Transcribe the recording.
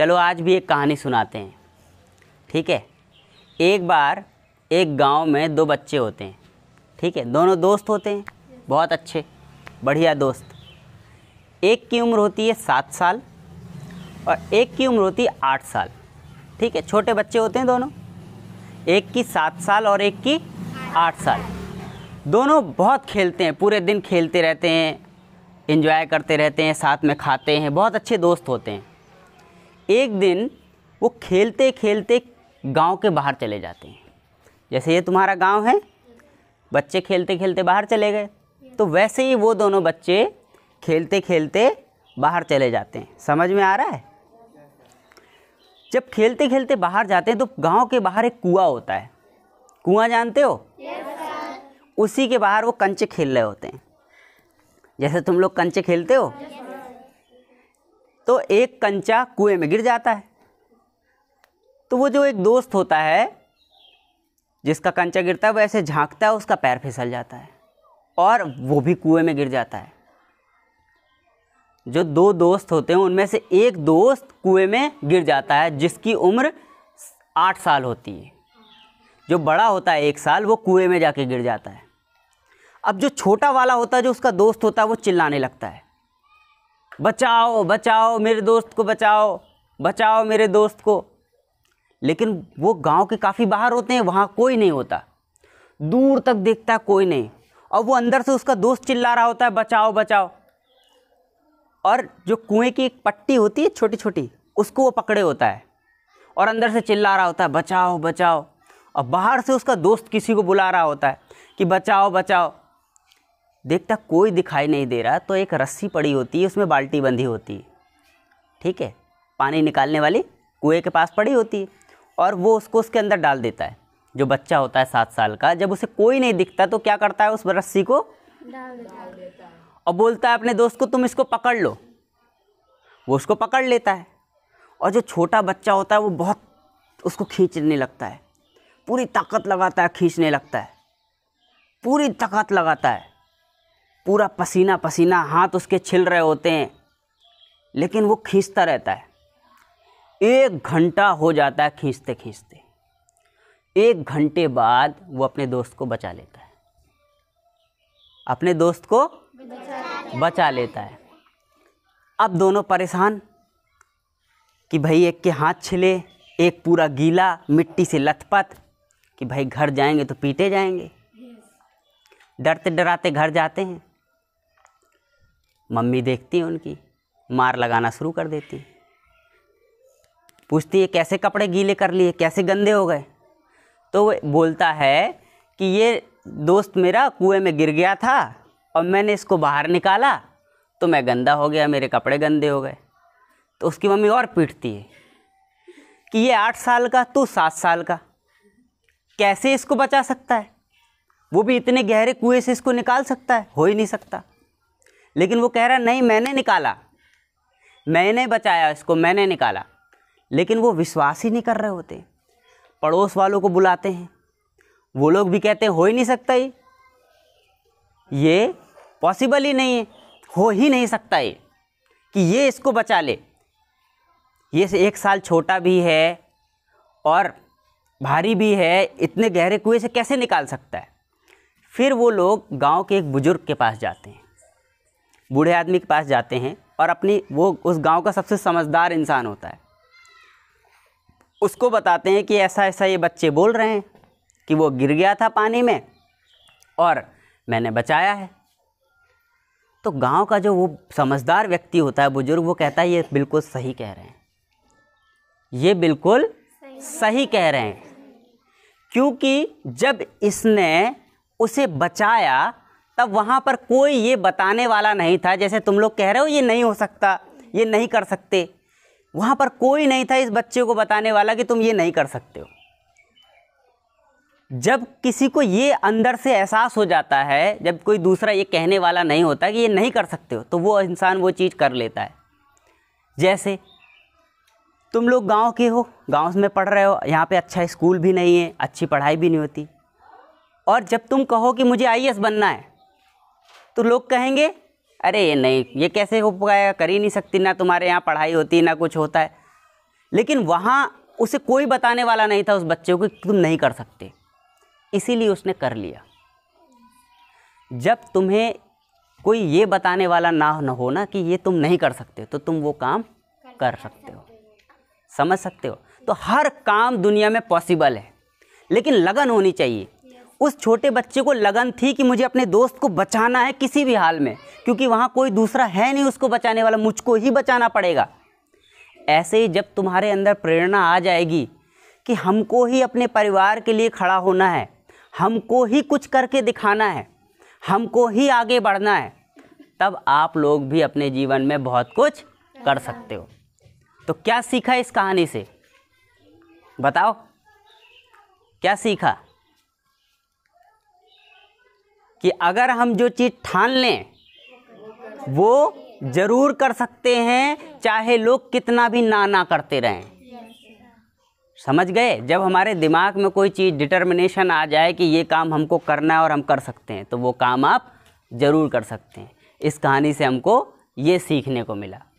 चलो आज भी एक कहानी सुनाते हैं ठीक है एक बार एक गांव में दो बच्चे होते हैं ठीक है दोनों दोस्त होते हैं बहुत अच्छे बढ़िया दोस्त एक की उम्र होती है सात साल और एक की उम्र होती है आठ साल ठीक है छोटे बच्चे होते हैं दोनों एक की सात साल और एक की आठ साल दोनों बहुत खेलते हैं पूरे दिन खेलते रहते हैं इन्जॉय करते रहते हैं साथ में खाते हैं बहुत अच्छे दोस्त होते हैं एक दिन वो खेलते खेलते गांव के बाहर चले जाते हैं जैसे ये तुम्हारा गांव है बच्चे खेलते खेलते बाहर चले गए तो वैसे ही वो दोनों बच्चे खेलते खेलते बाहर चले जाते हैं समझ में आ रहा है जब खेलते खेलते बाहर जाते हैं तो गांव के बाहर एक कुआ होता है कुआ जानते हो yes, उसी के बाहर वो कंचे खेल रहे होते हैं जैसे तुम लोग कंचे खेलते हो yes, तो एक कंचा कुएं में गिर जाता है तो वो जो एक दोस्त होता है जिसका कंचा गिरता है वो ऐसे झांकता है उसका पैर फिसल जाता है और वो भी कुएं में गिर जाता है जो दो दोस्त होते हैं उनमें से एक दोस्त कुएं में गिर जाता है जिसकी उम्र आठ साल होती है जो बड़ा होता है एक साल वो कुएं में जाके गिर जाता है अब जो छोटा वाला होता है जो उसका दोस्त होता है वो चिल्लाने लगता है बचाओ बचाओ मेरे दोस्त को बचाओ बचाओ मेरे दोस्त को लेकिन वो गांव के काफ़ी बाहर होते हैं वहाँ कोई नहीं होता दूर तक देखता है कोई नहीं और वो अंदर से उसका दोस्त चिल्ला रहा होता है बचाओ बचाओ और जो कुएं की एक पट्टी होती है छोटी छोटी उसको वो पकड़े होता है और अंदर से चिल्ला रहा होता है बचाओ बचाओ और बाहर से उसका दोस्त किसी को बुला रहा होता है कि बचाओ बचाओ देखता कोई दिखाई नहीं दे रहा तो एक रस्सी पड़ी होती है उसमें बाल्टी बंधी होती है ठीक है पानी निकालने वाली कुएँ के पास पड़ी होती है और वो उसको उसके अंदर डाल देता है जो बच्चा होता है सात साल का जब उसे कोई नहीं दिखता तो क्या करता है उस रस्सी को डाल देता है और बोलता है अपने दोस्त को तुम इसको पकड़ लो वो उसको पकड़ लेता है और जो छोटा बच्चा होता है वो बहुत उसको खींचने लगता है पूरी ताकत लगाता है खींचने लगता है पूरी ताकत लगाता है पूरा पसीना पसीना हाथ उसके छिल रहे होते हैं लेकिन वो खींचता रहता है एक घंटा हो जाता है खींचते खींचते एक घंटे बाद वो अपने दोस्त को बचा लेता है अपने दोस्त को बचा, लेता है अब दोनों परेशान कि भाई एक के हाथ छिले एक पूरा गीला मिट्टी से लथपथ कि भाई घर जाएंगे तो पीटे जाएंगे डरते डराते घर जाते हैं मम्मी देखती है उनकी मार लगाना शुरू कर देती है पूछती है कैसे कपड़े गीले कर लिए कैसे गंदे हो गए तो वो बोलता है कि ये दोस्त मेरा कुएं में गिर गया था और मैंने इसको बाहर निकाला तो मैं गंदा हो गया मेरे कपड़े गंदे हो गए तो उसकी मम्मी और पीटती है कि ये आठ साल का तू सात साल का कैसे इसको बचा सकता है वो भी इतने गहरे कुएं से इसको निकाल सकता है हो ही नहीं सकता लेकिन वो कह रहा नहीं मैंने निकाला मैंने बचाया इसको मैंने निकाला लेकिन वो विश्वास ही नहीं कर रहे होते पड़ोस वालों को बुलाते हैं वो लोग भी कहते हैं हो ही नहीं सकता ये ये पॉसिबल ही नहीं है हो ही नहीं सकता ये कि ये इसको बचा ले ये से एक साल छोटा भी है और भारी भी है इतने गहरे कुएं से कैसे निकाल सकता है फिर वो लोग गांव के एक बुज़ुर्ग के पास जाते हैं बूढ़े आदमी के पास जाते हैं और अपनी वो उस गांव का सबसे समझदार इंसान होता है उसको बताते हैं कि ऐसा ऐसा ये बच्चे बोल रहे हैं कि वो गिर गया था पानी में और मैंने बचाया है तो गांव का जो वो समझदार व्यक्ति होता है बुजुर्ग वो कहता है ये बिल्कुल सही कह रहे हैं ये बिल्कुल सही, सही कह रहे हैं क्योंकि जब इसने उसे बचाया तब वहाँ पर कोई ये बताने वाला नहीं था जैसे तुम लोग कह रहे हो ये नहीं हो सकता ये नहीं कर सकते वहाँ पर कोई नहीं था इस बच्चे को बताने वाला कि तुम ये नहीं कर सकते हो जब किसी को ये अंदर से एहसास हो जाता है जब कोई दूसरा ये कहने वाला नहीं होता कि ये नहीं कर सकते हो तो वो इंसान वो चीज़ कर लेता है जैसे तुम लोग गांव के हो गांव में पढ़ रहे हो यहाँ पे अच्छा स्कूल भी नहीं है अच्छी पढ़ाई भी नहीं होती और जब तुम कहो कि मुझे आई बनना है तो लोग कहेंगे अरे ये नहीं ये कैसे हो पाएगा कर ही नहीं सकती ना तुम्हारे यहाँ पढ़ाई होती ना कुछ होता है लेकिन वहाँ उसे कोई बताने वाला नहीं था उस बच्चे को कि तुम नहीं कर सकते इसीलिए उसने कर लिया जब तुम्हें कोई ये बताने वाला ना हो ना कि ये तुम नहीं कर सकते तो तुम वो काम कर सकते हो समझ सकते हो तो हर काम दुनिया में पॉसिबल है लेकिन लगन होनी चाहिए उस छोटे बच्चे को लगन थी कि मुझे अपने दोस्त को बचाना है किसी भी हाल में क्योंकि वहाँ कोई दूसरा है नहीं उसको बचाने वाला मुझको ही बचाना पड़ेगा ऐसे ही जब तुम्हारे अंदर प्रेरणा आ जाएगी कि हमको ही अपने परिवार के लिए खड़ा होना है हमको ही कुछ करके दिखाना है हमको ही आगे बढ़ना है तब आप लोग भी अपने जीवन में बहुत कुछ कर सकते हो तो क्या सीखा इस कहानी से बताओ क्या सीखा कि अगर हम जो चीज़ ठान लें वो ज़रूर कर सकते हैं चाहे लोग कितना भी ना ना करते रहें समझ गए जब हमारे दिमाग में कोई चीज़ डिटर्मिनेशन आ जाए कि ये काम हमको करना है और हम कर सकते हैं तो वो काम आप ज़रूर कर सकते हैं इस कहानी से हमको ये सीखने को मिला